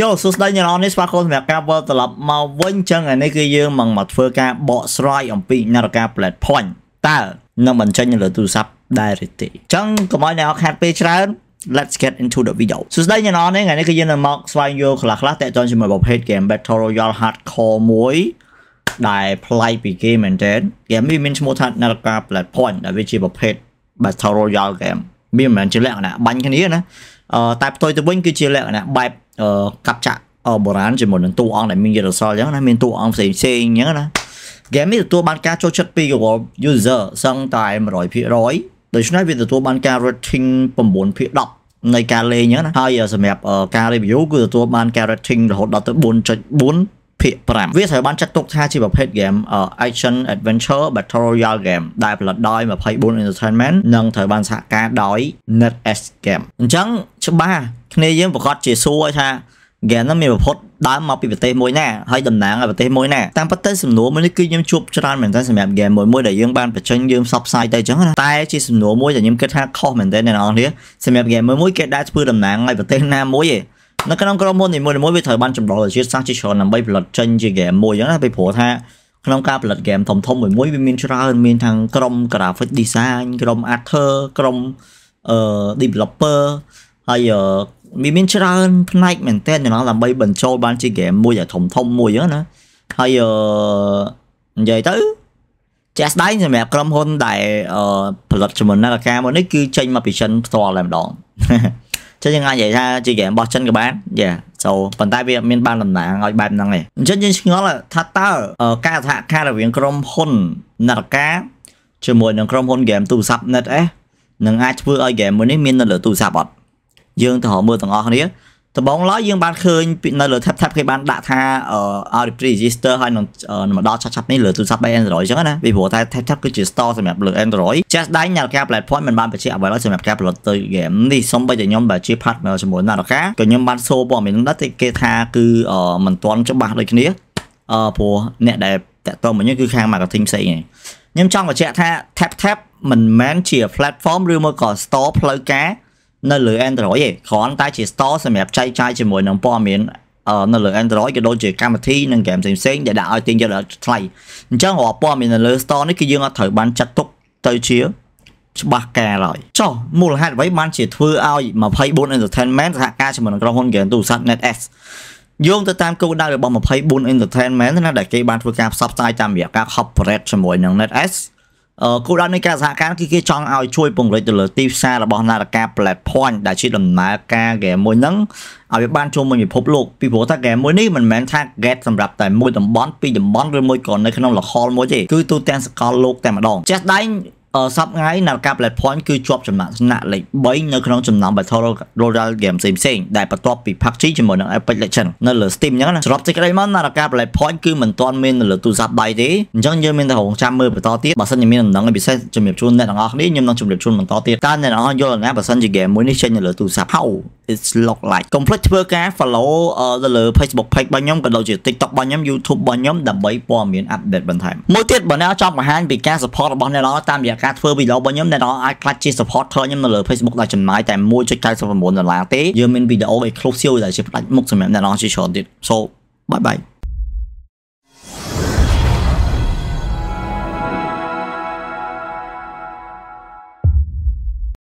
យោសួស្តីអ្នកនរនេះស្វាគមន៍សម្រាប់ការវិលត្រឡប់មកវិញចឹងអានេះគឺយើងមកមកធ្វើការបកស្រាយអំពីនាឡិកា Bullet Point តើនឹងបញ្ចេញលើទូរស័ព្ទដែរឬទេចឹងកុំឲ្យអ្នកខាត់ពេលច្រើន Let's get into the video សួស្តីអ្នកនរនេះថ្ងៃនេះគឺយើងនឹងមកស្វែងយល់ខ្លះខ្លះតើតើជាមួយប្រភេទ game Battle Royale Hardcore មួយដែលប្លែកពីគេមែនទែន game នេះមានឈ្មោះថានាឡិកា Bullet Point ដែលវាជាប្រភេទ Battle Royale game មានមិនមែនជាលក្ខណៈបាញ់គ្នាណាតែផ្ទុយទៅវិញគឺជាលក្ខណៈបែបកັບចាក់បុរាណជាមួយនឹងតួអង្គដែលមានយន្តសល់អញ្ចឹងណាមានតួអង្គផ្សេងផ្សេងអញ្ចឹងណា game នេះទទួលបានការចូលចិត្តពី Google user សឹងតែ100%ដូច្នេះវាទទួលបានការ rating 9.10នៃការលេងអញ្ចឹងណាហើយសម្រាប់ការ review គឺទទួលបានការ rating រហូតដល់ទៅ4.4ភាគ5វាត្រូវបានចាត់ទុកថាជាប្រភេទ game action adventure battle royale game ដែលផលិតដោយ24 Entertainment និងត្រូវបានសហការដោយ NetEase Game អញ្ចឹងច្បាស់គ្នាយើងប្រកាសជាសួរថា game ហ្នឹងមានប្រភពដើមមកពីប្រទេសមួយណាហើយតំណាងឲ្យប្រទេសមួយណាតាមពិតទៅសំណួរមួយនេះគឺខ្ញុំជួបច្រើនមែនតើសម្រាប់ game មួយមួយដែលយើងបានបញ្ចេញយើងផ្សព្វផ្សាយទៅអញ្ចឹងណាតែជាសំណួរមួយដែលខ្ញុំគិតថាខុសមែនតើអ្នកនរគ្នាសម្រាប់ game មួយមួយគេដែរធ្វើតំណាងឲ្យប្រទេសណាមួយឯងនៅក្នុងក្រុមហ៊ុននីមួយៗវាត្រូវបានចម្លងជាតិសាសជាច្រើនដើម្បីផលិតចេញជាហ្គេមមួយអញ្ចឹងណាពីព្រោះថាក្នុងការផលិតហ្គេមធំៗមួយមួយវាមានច្រើនមានទាំងក្រុម graphic design ក្រុម actor ក្រុមអឺ developer ហើយមានមានច្រើនផ្នែកមែនតើដើម្បីបញ្ចូលបានជាហ្គេមមួយដែលធំធំមួយហ្នឹងណាហើយអឺនិយាយទៅជាក់ស្ដែងសម្រាប់ក្រុមហ៊ុនដែលផលិតជំនាន់នាឡិកាមកនេះគឺចេញមកពីចិនផ្ទាល់តែម្ដងចឹងយើងអាចនិយាយថាជាហ្គេមរបស់ចិនក៏បានយ៉ាចូលប៉ុន្តែវាអត់មានបានតំណាងឲ្យបែបហ្នឹងទេអញ្ចឹងយើងឆ្ងល់ថាតើការសហការរវាងក្រុមហ៊ុននាឡិកាជាមួយនឹងក្រុមហ៊ុនហ្គេមទូរស័ព្ទ NetEase នឹងអាចធ្វើឲ្យហ្គេមមួយនេះមាននៅលើទូរស័ព្ទអត់យើងទៅមើលទាំងអស់គ្នាដំបងឡើយយើងបានឃើញនៅលើ tap tap គេបានដាក់ថា RP register ហើយនឹងមកដល់ឆាប់ឆាប់នេះលើទូរស័ព្ទ Android អញ្ចឹងណាវាព្រោះតែ tap tap គឺជា store សម្រាប់លើ Android ចាស់ដៃញ៉ាល់ការ platform មិនបានបញ្ជាក់អ្វីឡើយសម្រាប់ការផលិតទៅ game នេះសូម្បីតែខ្ញុំដែលជា partner ជាមួយណារកាក៏ខ្ញុំបានសូព័ត៌មានដែរតែគេថាគឺមិនទាន់ច្បាស់ដូចគ្នាអឺព្រោះអ្នកដែលតាក់ទងមកខ្ញុំគឺខាង marketing ផ្សេងហ្នឹងខ្ញុំចង់បញ្ជាក់ថា tap tap មិនមែនជា platform ឬមកក៏ store ផ្លូវការនៅលើ Android ទេគ្រាន់តែជា store សម្រាប់ចែកចាយជាមួយនឹងព័ត៌មាននៅលើ Android ក៏ដូចជាកម្មវិធីនិងហ្គេមផ្សេងៗដែលដាក់ឲ្យទិញយកថ្លៃអញ្ចឹងរាល់ព័ត៌មាននៅលើ store នេះគឺយើងអត់ត្រូវបានចាត់ទុកទៅជាច្បាស់ការឡើយចុះមូលហេតុអ្វីបានជាធ្វើឲ្យ24 Entertainment សហការជាមួយនឹងក្រុមហ៊ុនហ្គេមទូរស័ព្ទ NetS យោងទៅតាមគោលដៅរបស់24 Entertainment ណាដែលគេបានធ្វើការផ្សព្វផ្សាយតាមរយៈការ corporate ជាមួយនឹង NetS គោលដៅនៃការសហការគឺគេចង់ឲ្យជួយពង្រីកទៅលើទីផ្សាររបស់នាឡិកា platform ដែលជាដំណើរការហ្គេមមួយហ្នឹងឲ្យវាបានចូលមកពិភពលោកពីព្រោះថាហ្គេមមួយនេះមិនមែនថា get សម្រាប់តែមួយតំបន់ពីរតំបន់ឬមួយក៏នៅក្នុងលខលមួយទេគឺទូទាំងសកលលោកតែម្ដងចាស់ដែងសប្ងៃនៅការ platform គឺជាប់ចំណាក់ស្នាក់លេខ3នៅក្នុងចំណោម Battle Royale game ផ្សេងៗដែលបន្ទាប់ពី PUBG ជាមួយនឹង Epic Legends នៅលើ Steam អញ្ចឹងណាសរុបសេចក្តីមកនៅការ platform គឺមិនទាន់មាននៅលើទូរស័ព្ទដៃទេអញ្ចឹងយើងមានតែរងចាំមើលបន្តទៀតបើសិនជាមានដំណឹងពិសេសជំរាបជូនអ្នកទាំងអស់គ្នាខ្ញុំនឹងជំរាបជូនបន្តទៀតតើអ្នកទាំងអស់យល់ណាបើសិនជា game មួយនេះចេញនៅលើទូរស័ព្ទ How it's look like កុំភ្លេចធ្វើការ follow ទៅលើ Facebook page របស់ខ្ញុំក៏ដូចជា TikTok របស់ខ្ញុំ YouTube របស់ខ្ញុំដើម្បីព័ត៌មាន update បន្ថែមមួយទៀតបើអ្នកចង់បង្ហាញពីការ support របស់អ្នកទាំងអស់តាមរយៈការធ្វើវីដេអូរបស់ខ្ញុំអ្នកនរអាចខ្លាច់ជា supporter ខ្ញុំនៅលើ Facebook ដោយចំណាយតែ1.99ដុល្លារទេយើងមានវីដេអូ exclusive ដែលជាផ្ដាច់មុខសម្រាប់អ្នកនរជាច្រើនទៀត so bye bye